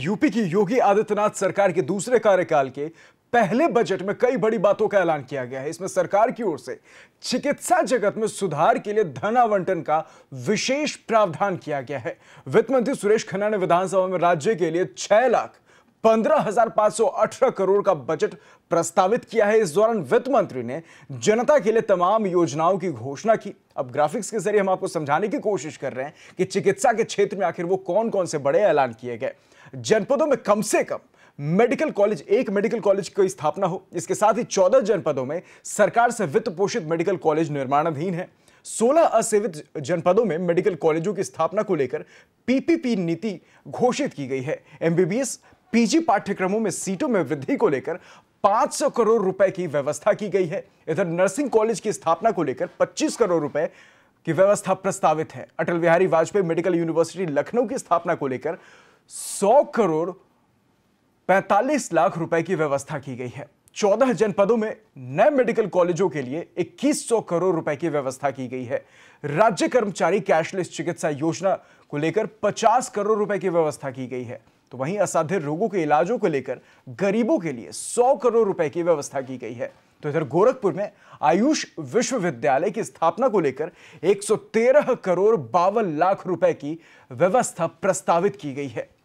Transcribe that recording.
UP की योगी आदित्यनाथ सरकार के दूसरे कार्यकाल के पहले बजट में कई बड़ी बातों का ऐलान किया गया है इसमें सरकार की ओर से चिकित्सा जगत में सुधार के लिए धन आवंटन का विशेष प्रावधान किया गया है वित्त मंत्री सुरेश खन्ना ने विधानसभा में राज्य के लिए छह लाख पंद्रह करोड़ का बजट प्रस्तावित किया है इस दौरान वित्त मंत्री ने जनता के लिए तमाम योजनाओं की घोषणा की अब ग्राफिक्स के जरिए हम आपको समझाने की कोशिश कर रहे हैं कि चिकित्सा के क्षेत्र में आखिर वो कौन कौन से बड़े ऐलान किए गए जनपदों में कम से कम मेडिकल कॉलेज एक मेडिकल कॉलेज की स्थापना हो इसके साथ ही चौदह जनपदों में सरकार से वित्त पोषित मेडिकल कॉलेज निर्माणाधीन है सोलह असेवित जनपदों में मेडिकल कॉलेजों की स्थापना को लेकर पीपीपी नीति घोषित की गई है एमबीबीएस पीजी पाठ्यक्रमों में सीटों में वृद्धि को लेकर 500 करोड़ रुपए की व्यवस्था की गई है इधर नर्सिंग कॉलेज की स्थापना को लेकर 25 करोड़ रुपए की व्यवस्था प्रस्तावित है अटल बिहारी वाजपेयी मेडिकल यूनिवर्सिटी लखनऊ की स्थापना को लेकर 100 करोड़ 45 लाख रुपए की व्यवस्था की गई है 14 जनपदों में नए मेडिकल कॉलेजों के लिए 2100 करोड़ रुपए की व्यवस्था की गई है राज्य कर्मचारी कैशलेस चिकित्सा योजना को लेकर 50 करोड़ रुपए की व्यवस्था की गई है तो वहीं असाध्य रोगों के इलाजों को लेकर गरीबों के लिए 100 करोड़ रुपए की व्यवस्था की गई है तो इधर गोरखपुर में आयुष विश्वविद्यालय की स्थापना को लेकर 113 करोड़ बावन लाख रुपए की व्यवस्था प्रस्तावित की गई है